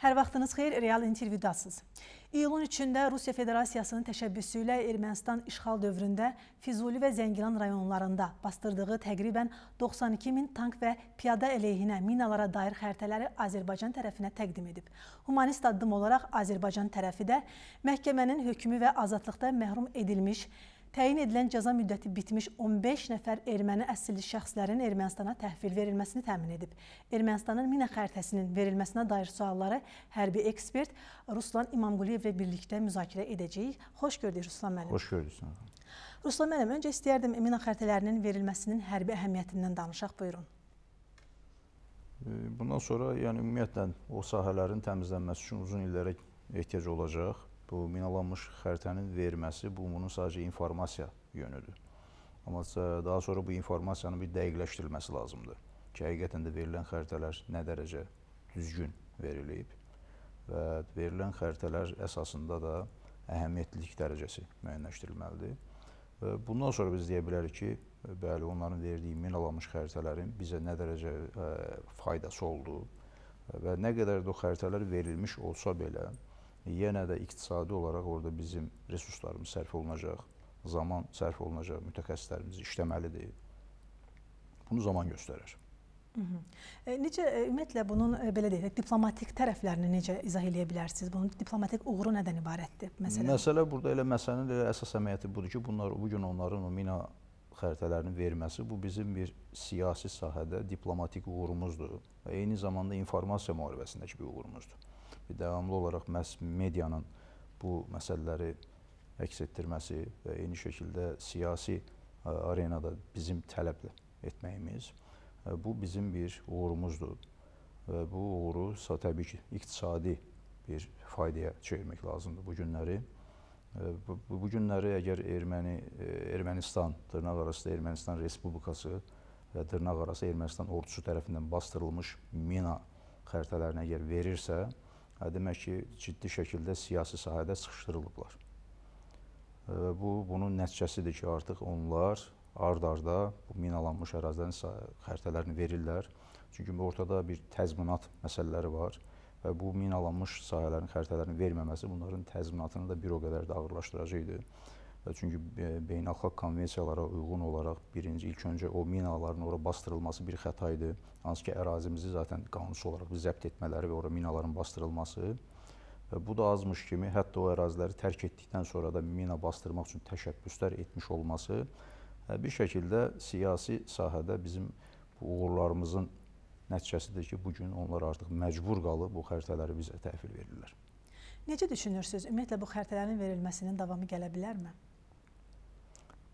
Hər vaxtınız xeyir, real intervyudasınız. İyulun 3-də Rusiya Federasiyasının təşəbbüsü ilə Ermənistan işğal dövründə Füzuli və Zəngilan rayonlarında bastırdığı təqribən 92 min tank və piyada əleyhinə minalara dair xərtələri Azərbaycan tərəfinə təqdim edib. Humanist addım olaraq Azərbaycan tərəfi də məhkəmənin hökmü və azadlıqda məhrum edilmiş təyin edilən cəza müddəti bitmiş 15 nəfər erməni əsilli şəxslərin Ermənistana təhvil verilməsini təmin edib. Ermənistanın mina xəritəsinin verilməsinə dair sualları hərbi ekspert Ruslan İmamquliyevlə birlikdə müzakirə edəcəyik. Xoş gördük Ruslan müəllim. Xoş gördük sənə. Ruslan müəllim, öncə istəyərdim mina xəritələrinin verilməsinin hərbi əhəmiyyətindən danışaq, buyurun. Bundan sonra, yəni ümumiyyətlə o sahələrin təmizlənməsi üçün uzun illərə ehtiyac olacaq bu minalanmış xəritənin verməsi bu bunun sadəcə informasiya yönüdür. Amma daha sonra bu informasiyanın bir dəqiqləşdirilməsi lazımdır ki, həqiqətən də verilən xəritələr nə dərəcə düzgün verilib və verilən xəritələr əsasında da əhəmiyyətlilik dərəcəsi müəyyənləşdirilməlidir. Bundan sonra biz deyə bilərik ki, bəli, onların verdiyi minalanmış xəritələrin bizə nə dərəcə ə, faydası oldu və nə qədər də o xəritələr verilmiş olsa belə, yenə də iqtisadi olaraq orada bizim resurslarımız sərf olunacaq, zaman sərf olunacaq, mütəxəssislərimiz işləməlidir. Bunu zaman göstərər. Hı -hı. E, necə e, ümumiyyətlə bunun e, belə deyək, diplomatik tərəflərini necə izah eləyə bilərsiniz? Bunun diplomatik uğuru nədən ibarətdir məsələn? Məsələ burada elə məsələnin elə əsas əməliyyəti budur ki, bunlar bu gün onların o mina xəritələrini verməsi bu bizim bir siyasi sahədə diplomatik uğurumuzdur və eyni zamanda informasiya müharibəsindəki bir uğurumuzdur ki, davamlı olaraq məhz medianın bu məsələləri əks etdirməsi və eyni şəkildə siyasi e, arenada bizim tələblə etməyimiz e, bu bizim bir uğurumuzdur. Və bu uğuru təbii ki, iqtisadi bir faydaya çevirmək lazımdır bu günləri. E, bu, bu günləri əgər Erməni Ermənistan, dırnaq arası Ermənistan Respublikası və dırnaq arası Ermənistan ordusu tərəfindən bastırılmış mina xəritələrinə əgər verirsə, Hə, demək ki, ciddi şəkildə siyasi sahədə sıxışdırılıblar. Hə, bu, bunun nəticəsidir ki, artıq onlar ard-arda bu minalanmış ərazilərin xəritələrini verirlər. Çünki ortada bir təzminat məsələləri var və bu minalanmış sahələrin xəritələrini verməməsi bunların təzminatını da bir o qədər də ağırlaşdıracaqdır. E, çünki e, beynəlxalq konvensiyalara uyğun olaraq birinci ilk öncə o minaların ora bastırılması bir xəta idi. Hansı ki, ərazimizi zaten qanunsuz olaraq zəbt etmələri və ora minaların bastırılması və e, bu da azmış kimi hətta o əraziləri tərk etdikdən sonra da mina bastırmaq üçün təşəbbüslər etmiş olması bir şəkildə siyasi sahədə bizim bu uğurlarımızın nəticəsidir ki, bu gün onlar artıq məcbur qalıb bu xəritələri bizə təhvil verirlər. Necə düşünürsüz? Ümumiyyətlə bu xəritələrin verilməsinin davamı gələ bilərmi?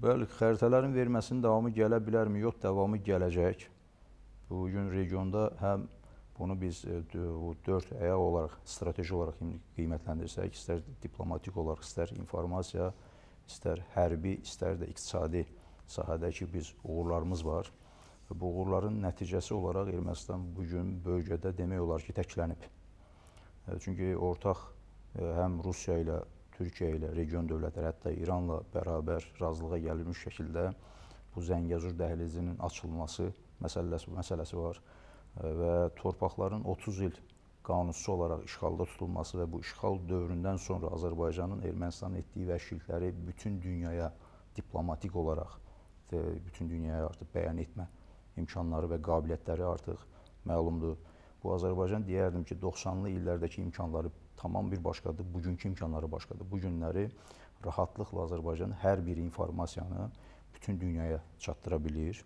Bəli, xəritələrin verməsinin davamı gələ bilərmi? Yox, davamı gələcək. Bu gün regionda həm bunu biz e, bu dörd əyaq olaraq, strateji olaraq qiymətləndirsək, istər diplomatik olaraq, istər informasiya, istər hərbi, istər də iqtisadi sahədə ki, biz uğurlarımız var. Bu uğurların nəticəsi olaraq Ermənistan bugün bölgədə demək olar ki, təklənib. E, çünki ortaq e, həm Rusiya ilə Türkiyə ilə, region dövlətləri, hətta İranla bərabər razılığa gəlmiş şəkildə bu Zəngəzur dəhlizinin açılması məsələsi, məsələsi var e, və torpaqların 30 il qanunsuz olaraq işğalda tutulması və bu işğal dövründən sonra Azərbaycanın Ermənistanın etdiyi vəhşilikləri bütün dünyaya diplomatik olaraq e, bütün dünyaya artıq bəyan etmə imkanları və qabiliyyətləri artıq məlumdur. Bu Azərbaycan deyərdim ki, 90-lı illərdəki imkanları tamam bir başqadır. Bugünkü imkanları başqadır. Bu günləri rahatlıqla Azərbaycan hər bir informasiyanı bütün dünyaya çatdıra bilir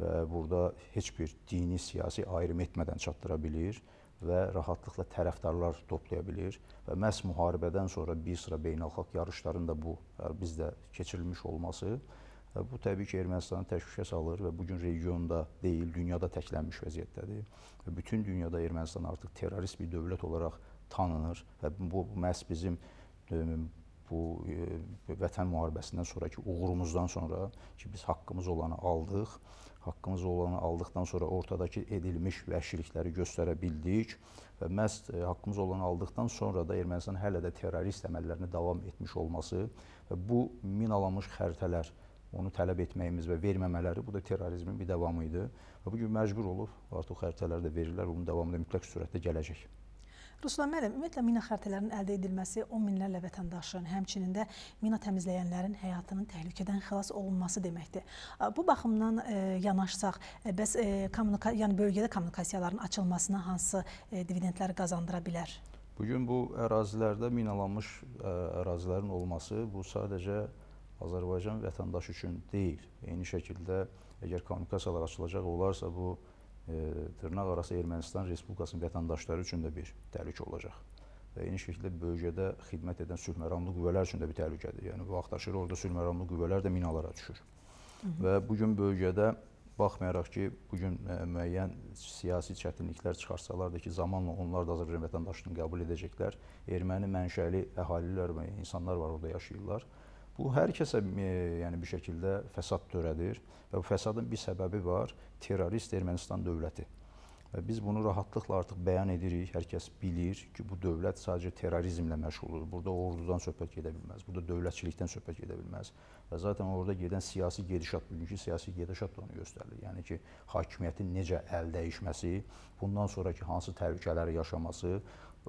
və burada heç bir dini, siyasi ayrım etmədən çatdıra bilir və rahatlıqla tərəfdarlar toplaya bilir və məhz müharibədən sonra bir sıra beynəlxalq yarışların da bu bizdə keçirilmiş olması bu təbii ki Ermənistanı təşvişə salır və bu gün regionda deyil, dünyada təklənmiş vəziyyətdədir. Və bütün dünyada Ermənistan artıq terrorist bir dövlət olaraq tanınır və bu məhz bizim e, bu e, vətən müharibəsindən sonrakı uğurumuzdan sonra ki, biz haqqımız olanı aldıq, haqqımız olanı aldıqdan sonra ortadakı edilmiş vəhşilikləri göstərə bildik və məhz e, haqqımız olanı aldıqdan sonra da Ermənistan hələ də terrorist əməllərini davam etmiş olması və bu minalanmış xəritələr onu tələb etməyimiz və verməmələri bu da terrorizmin bir davamı idi. Və bu gün məcbur olub artıq xəritələr də verirlər, onun davamı da mütləq sürətdə gələcək. Ruslan müəllim, ümumiyyətlə mina xəritələrinin əldə edilməsi 10 minlərlə vətəndaşın, həmçinin də mina təmizləyənlərin həyatının təhlükədən xilas olunması deməkdir. Bu baxımdan e, yanaşsaq, e, bəs e, yəni bölgədə kommunikasiyaların açılmasına hansı dividendlər qazandıra bilər? Bu gün bu ərazilərdə minalanmış ərazilərin olması bu sadəcə Azərbaycan vətəndaşı üçün deyil. Eyni şəkildə əgər kommunikasiyalar açılacaq olarsa bu dırnaq e, arası Ermənistan Respublikasının vətəndaşları üçün də bir təhlükə olacaq. Və eyni şəkildə bölgədə xidmət edən sülhməramlı qüvvələr üçün də bir təhlükədir. Yəni, vaxtaşırı orada sülhməramlı qüvvələr də minalara düşür. Hı -hı. Və bugün bölgədə baxmayaraq ki, bugün e, müəyyən siyasi çətinliklər çıxarsalar da ki, zamanla onlar da Azərbaycan vətəndaşlığını qəbul edəcəklər. Erməni mənşəli əhalilər və insanlar var orada yaşayırlar. Bu hər kəsə e, yəni bir şəkildə fəsad törədir və bu fəsadın bir səbəbi var, terrorist Ermənistan dövləti. Və biz bunu rahatlıqla artıq bəyan edirik, hər kəs bilir ki, bu dövlət sadəcə terrorizmlə məşğuldur. Burada ordudan söhbət gedə bilməz, burada dövlətçilikdən söhbət gedə bilməz. Və zaten orada gedən siyasi gedişat, bugünkü siyasi gedişat da onu göstərir. Yəni ki, hakimiyyətin necə əl dəyişməsi, bundan sonraki hansı təhlükələri yaşaması,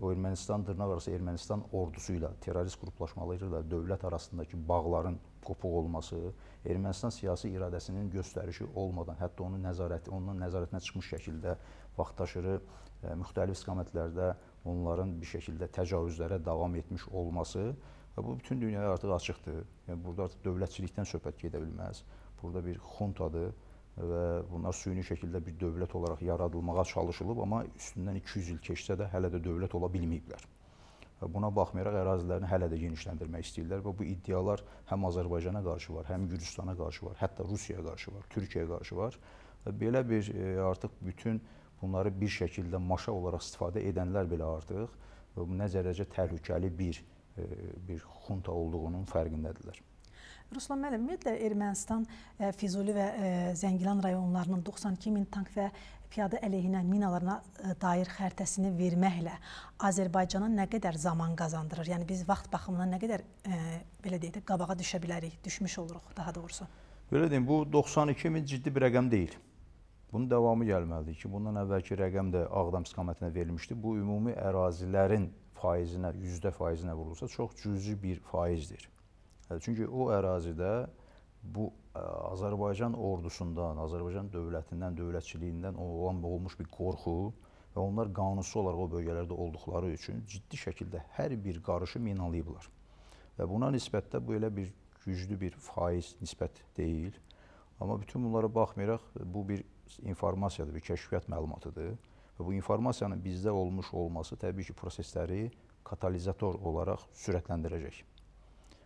o Ermənistan dırnaq arası Ermənistan ordusu ilə, terrorist qruplaşmaları ilə dövlət arasındakı bağların qopuq olması, Ermənistan siyasi iradəsinin göstərişi olmadan, hətta onun nəzarəti, onun nəzarətinə çıxmış şəkildə vaxtaşırı e, müxtəlif istiqamətlərdə onların bir şəkildə təcavüzlərə davam etmiş olması və bu bütün dünyaya artıq açıqdır. Yəni burada artıq dövlətçilikdən söhbət gedə bilməz. Burada bir xuntadır və bunlar süni şəkildə bir dövlət olaraq yaradılmağa çalışılıb, amma üstündən 200 il keçsə də hələ də dövlət ola bilməyiblər. Və buna baxmayaraq ərazilərini hələ də genişləndirmək istəyirlər və bu iddialar həm Azərbaycana qarşı var, həm Gürcüstana qarşı var, hətta Rusiyaya qarşı var, Türkiyəyə qarşı var. Və belə bir e, artıq bütün bunları bir şəkildə maşa olaraq istifadə edənlər belə artıq nə dərəcə təhlükəli bir e, bir xunta olduğunun fərqindədirlər. Ruslan müəllim, ümumiyyətlə Ermənistan e, Füzuli və e, Zəngilan rayonlarının 92 min tank və piyada əleyhinə minalarına e, dair xəritəsini verməklə Azərbaycana nə qədər zaman qazandırır? Yəni biz vaxt baxımından nə qədər ə, belə deyək də qabağa düşə bilərik, düşmüş oluruq daha doğrusu. Belə deyim, bu 92 min ciddi bir rəqəm deyil. Bunun davamı gəlməlidir ki, bundan əvvəlki rəqəm də Ağdam istiqamətinə verilmişdi. Bu ümumi ərazilərin faizinə, yüzdə faizinə vurulsa çox cüzi bir faizdir. Çünki o ərazidə bu Azərbaycan ordusundan, Azərbaycan dövlətindən, dövlətçiliyindən olan olmuş bir qorxu və onlar qanunsuz olaraq o bölgələrdə olduqları üçün ciddi şəkildə hər bir qarışı minalayıblar. Və buna nisbətdə bu elə bir güclü bir faiz nisbət deyil. Amma bütün bunlara baxmayaraq bu bir informasiyadır, bir kəşfiyyat məlumatıdır. Və bu informasiyanın bizdə olmuş olması təbii ki, prosesləri katalizator olaraq sürətləndirəcək.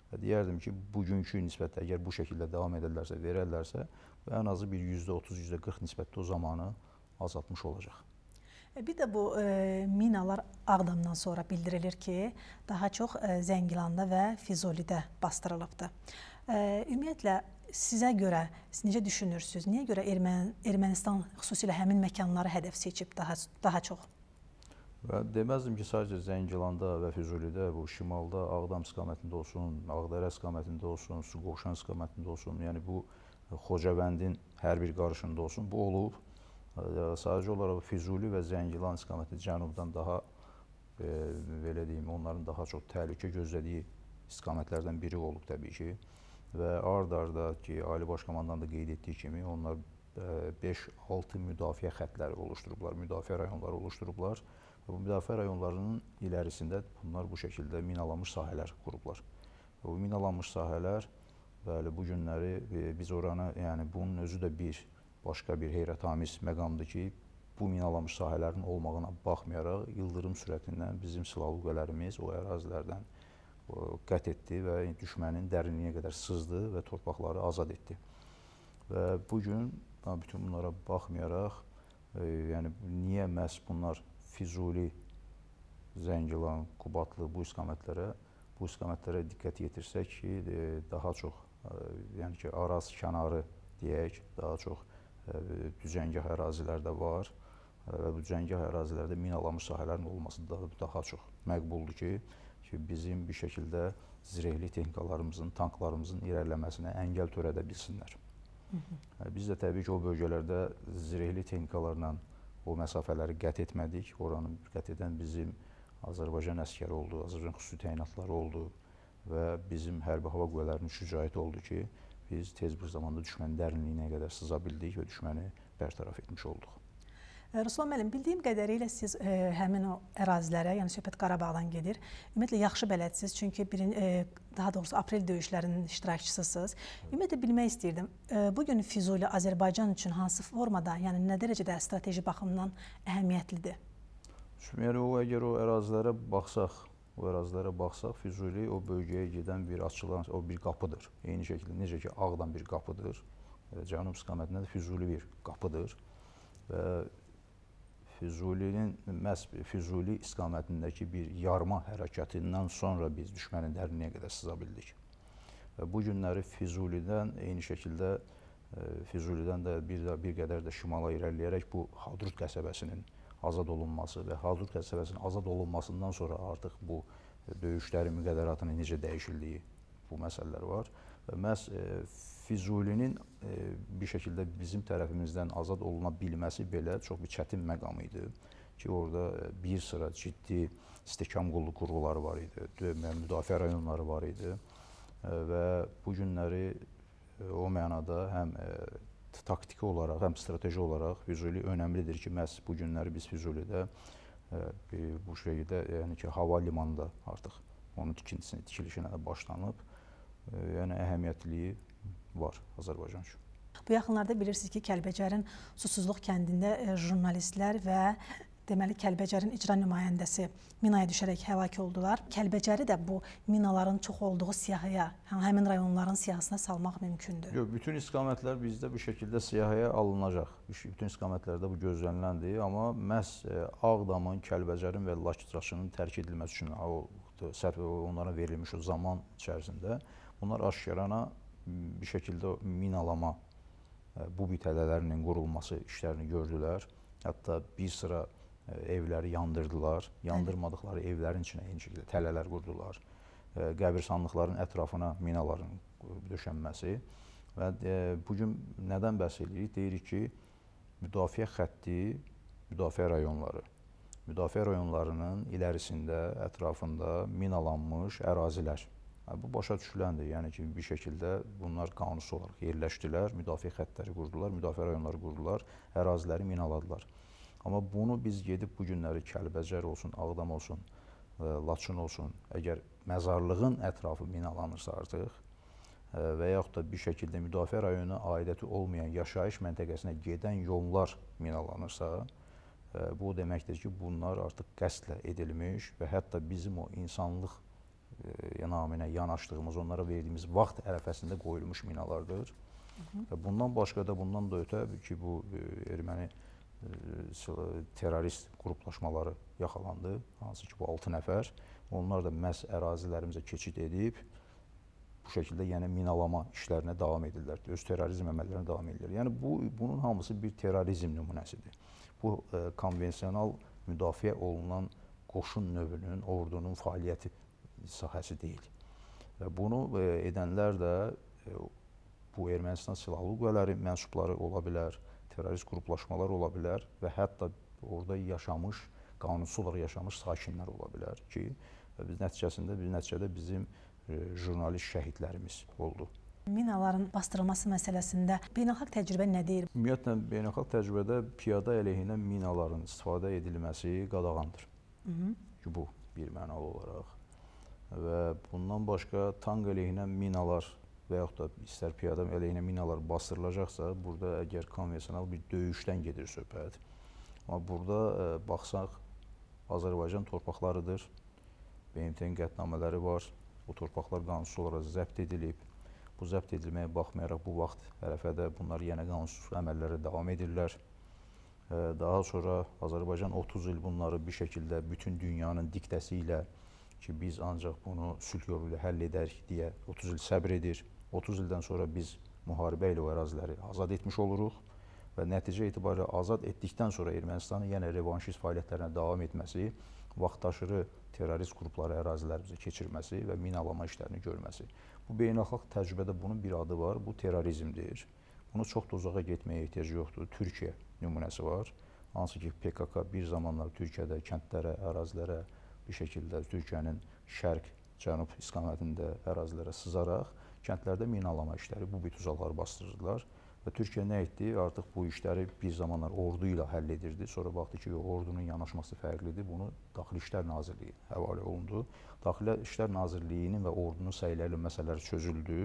Və deyərdim ki, bugünkü nisbətdə əgər bu şəkildə davam edərlərsə, verərlərsə, bu ən azı bir %30, %40 nisbətdə o zamanı azaltmış olacaq. E, bir də bu e, minalar Ağdamdan sonra bildirilir ki, daha çox e, Zəngilanda və Füzulidə bastırılıbdı. E, ümumiyyətlə sizə görə siz necə düşünürsüz? Niyə görə Ermənistan xüsusilə həmin məkanları hədəf seçib daha daha çox? Və deməzdim ki, sadəcə Zəngilanda və Füzulidə, bu şimalda Ağdam istiqamətində olsun, Ağdərə istiqamətində olsun, Suqovşan istiqamətində olsun, yəni bu Xocavəndin hər bir qarışında olsun. Bu olub. Sadəcə olaraq Füzuli və Zəngilan istiqaməti cənubdan daha e, belə deyim, onların daha çox təhlükə gözlədiyi istiqamətlərdən biri olub təbii ki. Və ard-arda ki, Ali Baş Komandan da qeyd etdiyi kimi, onlar 5-6 e, müdafiə xətləri oluşturublar, müdafiə rayonları oluşturublar. Bu müdafiə rayonlarının ilərisində bunlar bu şəkildə minalanmış sahələr qurublar. Bu minalanmış sahələr bəli bu günləri e, biz oranı, yəni bunun özü də bir başqa bir heyrətamiz məqamdır ki, bu minalanmış sahələrin olmağına baxmayaraq ildırım sürətindən bizim silahlı qüvvələrimiz o ərazilərdən qət etdi və düşmənin dərinliyinə qədər sızdı və torpaqları azad etdi. Və bu gün bütün bunlara baxmayaraq, e, yəni niyə məhz bunlar Füzuli, Zəngilan, Qubadlı bu istiqamətlərə bu istiqamətlərə diqqət yetirsək ki, e, daha çox e, yəni ki, Araz kənarı deyək, daha çox e, düzəngah ərazilər də var e, və bu düzəngah ərazilərdə minalanmış sahələrin olması da daha çox məqbuldur ki, ki bizim bir şəkildə zirehli texnikalarımızın, tanklarımızın irəliləməsinə əngəl törədə bilsinlər. Hı -hı. E, biz də təbii ki, o bölgələrdə zirehli texnikalarla o məsafələri qət etmədik. Oranı qət edən bizim Azərbaycan əskəri oldu, Azərbaycan xüsusi təyinatları oldu və bizim hərbi hava qüvvələrinin şücaəti oldu ki, biz tez bir zamanda düşmənin dərinliyinə qədər sıza bildik və düşməni bərtaraf etmiş olduq. Ruslan müəllim, bildiyim qədərilə siz ə, e, həmin o ərazilərə, yəni söhbət Qarabağdan gedir. Ümumiyyətlə yaxşı bələdsiniz, çünki birin ə, e, daha doğrusu aprel döyüşlərinin iştirakçısısınız. Ümumiyyətlə bilmək istəyirdim, ə, e, bu gün Füzuli Azərbaycan üçün hansı formada, yəni nə dərəcədə strateji baxımdan əhəmiyyətlidir? Deməli, o əgər o ərazilərə baxsaq, o ərazilərə baxsaq, Füzuli o bölgəyə gedən bir açılan o bir qapıdır. Eyni şəkildə necə ki Ağdam bir qapıdır, Cənub istiqamətində də Füzuli bir qapıdır və Füzulinin məhz Füzuli istiqamətindəki bir yarma hərəkətindən sonra biz düşmənin dərinliyə qədər sıza bildik. Və bu günləri Füzulidən eyni şəkildə e, Füzulidən də bir, də bir qədər də şimala irəliləyərək bu Hadrut qəsəbəsinin azad olunması və Hadrut qəsəbəsinin azad olunmasından sonra artıq bu döyüşlərin müqədəratının necə dəyişildiyi bu məsələlər var. Və məhz e, Füzulinin e, bir şəkildə bizim tərəfimizdən azad oluna bilməsi belə çox bir çətin məqam idi ki, orada e, bir sıra ciddi istehkam qollu qurğuları var idi, müdafiə rayonları var idi e, və bu günləri e, o mənada həm taktiki olaraq, həm strateji olaraq Füzuli önəmlidir ki, məhz bu günləri biz Füzulidə bu şeydə, yəni ki, hava limanında artıq onun tikintisini, tikilişinə də başlanıb. Yəni əhəmiyyətliyi var Azərbaycan üçün. Bu yaxınlarda bilirsiniz ki, Kəlbəcərin Susuzluq kəndində e, jurnalistlər və deməli Kəlbəcərin icra nümayəndəsi minaya düşərək həlak oldular. Kəlbəcəri də bu minaların çox olduğu siyahıya, hə, həmin rayonların siyahısına salmaq mümkündür. Yox, bütün istiqamətlər bizdə bu şəkildə siyahıya alınacaq. Bütün istiqamətlərdə bu gözləniləndir, amma məhz e, Ağdamın, Kəlbəcərin və Laçının tərk edilməsi üçün sərf onlara verilmiş o zaman içərisində bunlar aşkarana bir şəkildə minalama e, bu bitələlərinin qurulması işlərini gördülər. Hətta bir sıra e, evləri yandırdılar. Yandırmadıkları evlərin içinə eyni şəkildə tələlər qurdular. E, Qəbirsanlıqların ətrafına minaların döşənməsi və bu gün nədən bəhs edirik? Deyirik ki, müdafiə xətti, müdafiə rayonları. Müdafiə rayonlarının ilərisində, ətrafında minalanmış ərazilər Bu başa düşüləndir. Yəni ki, bir şəkildə bunlar qanunsuz olaraq yerləşdilər, müdafiə xəttləri qurdular, müdafiə rayonları qurdular, əraziləri minaladılar. Amma bunu biz gedib bu günləri Kəlbəcər olsun, Ağdam olsun, e, Laçın olsun, əgər məzarlığın ətrafı minalanırsa artıq e, və yaxud da bir şəkildə müdafiə rayonuna aidəti olmayan yaşayış məntəqəsinə gedən yollar minalanırsa, e, bu o deməkdir ki, bunlar artıq qəsdlə edilmiş və hətta bizim o insanlıq E, naminə yanaşdığımız, onlara verdiyimiz vaxt ərəfəsində qoyulmuş minalardır. Və bundan başqa da bundan da ötə ki, bu e, erməni e, terrorist qruplaşmaları yaxalandı, hansı ki, bu 6 nəfər. Onlar da məhz ərazilərimizə keçid edib, bu şəkildə yəni minalama işlərinə davam edirlər, öz terrorizm əməllərinə davam edirlər. Yəni bu bunun hamısı bir terrorizm nümunəsidir. Bu ə, konvensional müdafiə olunan qoşun növünün, ordunun fəaliyyəti sahəsi deyil. Və bunu e, edənlər də e, bu Ermənistan silahlı qüvvələri mənsubları ola bilər, terrorist qruplaşmalar ola bilər və hətta orada yaşamış, qanunsuz olaraq yaşamış sakinlər ola bilər ki, biz nəticəsində biz nəticədə bizim e, jurnalist şəhidlərimiz oldu. Minaların bastırılması məsələsində beynəlxalq təcrübə nə deyir? Ümumiyyətlə beynəlxalq təcrübədə piyada əleyhinə minaların istifadə edilməsi qadağandır. Hı -hı. Ki bu bir mənalı olaraq və bundan başqa tank əleyhinə minalar və yaxud da istər piyada əleyhinə minalar basdırılacaqsa, burada əgər konvensional bir döyüşdən gedir söhbət. Amma burada ə, e, baxsaq Azərbaycan torpaqlarıdır. BMT-nin qətnamələri var. Bu torpaqlar qanunsuz olaraq zəbt edilib. Bu zəbt edilməyə baxmayaraq bu vaxt ərəfədə bunlar yenə qanunsuz əməllərə davam edirlər. E, daha sonra Azərbaycan 30 il bunları bir şəkildə bütün dünyanın diktəsi ilə ki, biz ancaq bunu sülh yolu ilə həll edərik deyə 30 il səbr edir. 30 ildən sonra biz müharibə ilə o əraziləri azad etmiş oluruq və nəticə etibarı azad etdikdən sonra Ermənistanın yenə revanşist fəaliyyətlərinə davam etməsi, vaxtaşırı terrorist qrupları ərazilərimizə keçirməsi və minalama işlərini görməsi. Bu beynəlxalq təcrübədə bunun bir adı var, bu terrorizmdir. Bunu çox da uzağa getməyə ehtiyac yoxdur. Türkiyə nümunəsi var. Hansı ki, PKK bir zamanlar Türkiyədə kəndlərə, ərazilərə, bir şəkildə Türkiyənin şərq, cənub istiqamətində ərazilərə sızaraq kəndlərdə minalama işləri, bu bit uzaqları bastırdılar. Və Türkiyə nə etdi? Artıq bu işləri bir zamanlar ordu ilə həll edirdi. Sonra baxdı ki, ordunun yanaşması fərqlidir. Bunu Daxili İşlər Nazirliyi həvalə olundu. Daxili İşlər Nazirliyinin və ordunun səyləri məsələlər çözüldü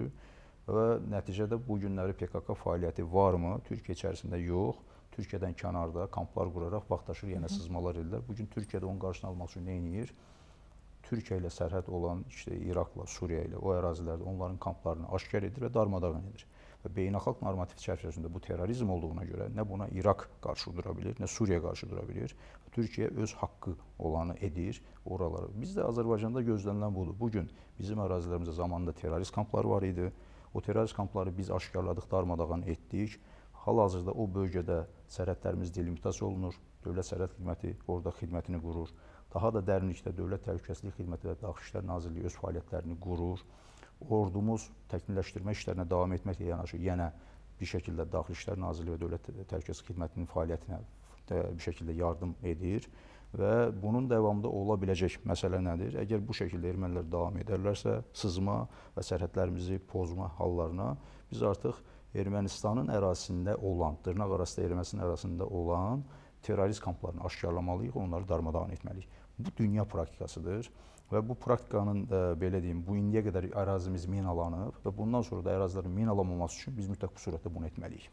və nəticədə bu günləri PKK fəaliyyəti varmı? Türkiyə içərisində yox. Türkiyədən kənarda kamplar quraraq vaxtaşır yenə sızmalar edirlər. Bu gün Türkiyədə onun qarşısını almaq üçün nə edir? Türkiyə ilə sərhəd olan işte İraqla, Suriya ilə o ərazilərdə onların kamplarını aşkar edir və darmadağın edir. Və beynəlxalq normativ çərçivəsində bu terrorizm olduğuna görə nə buna İraq qarşı dura bilər, nə Suriya qarşı dura bilər. Türkiyə öz haqqı olanı edir oraları. Biz də Azərbaycanda gözlənilən budur. Bu gün bizim ərazilərimizdə zamanında terrorist kampları var idi. O terrorist kampları biz aşkarladıq, darmadağın etdik. Hal-hazırda o bölgədə sərhədlərimiz delimitasiya olunur. Dövlət Sərhəd Xidməti orada xidmətini qurur. Daha da dərinlikdə Dövlət Təhlükəsizlik Xidməti və Daxili İşlər Nazirliyi öz fəaliyyətlərini qurur. Ordumuz təkmilləşdirmə işlərinə davam etməklə yanaşı yenə bir şəkildə Daxili İşlər Nazirliyi və Dövlət Təhlükəsizlik Xidmətinin fəaliyyətinə bir şəkildə yardım edir və bunun davamında ola biləcək məsələ nədir? Əgər bu şəkildə ermənilər davam edərlərsə, sızma və sərhədlərimizi pozma hallarına biz artıq Ermənistanın ərazisində olan, dırnaq arası Ermənistanın ərazisində olan terrorist kamplarını aşkarlamalıyıq, onları darmadağın etməliyik. Bu dünya praktikasıdır və bu praktikanın ə, e, belə deyim, bu indiyə qədər ərazimiz minalanıb və bundan sonra da ərazilərin minalanmaması üçün biz mütləq bu surətdə bunu etməliyik.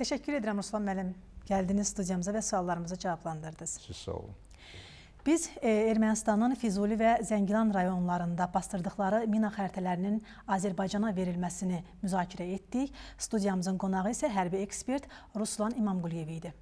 Təşəkkür edirəm Ruslan müəllim. Gəldiniz studiyamıza və suallarımızı cavablandırdınız. Siz sağ olun. Biz e, Ermənistanın Füzuli və Zəngilan rayonlarında bastırdıqları mina xərtələrinin Azərbaycana verilməsini müzakirə etdik. Studiyamızın qonağı isə hərbi ekspert Ruslan İmamquliyev idi.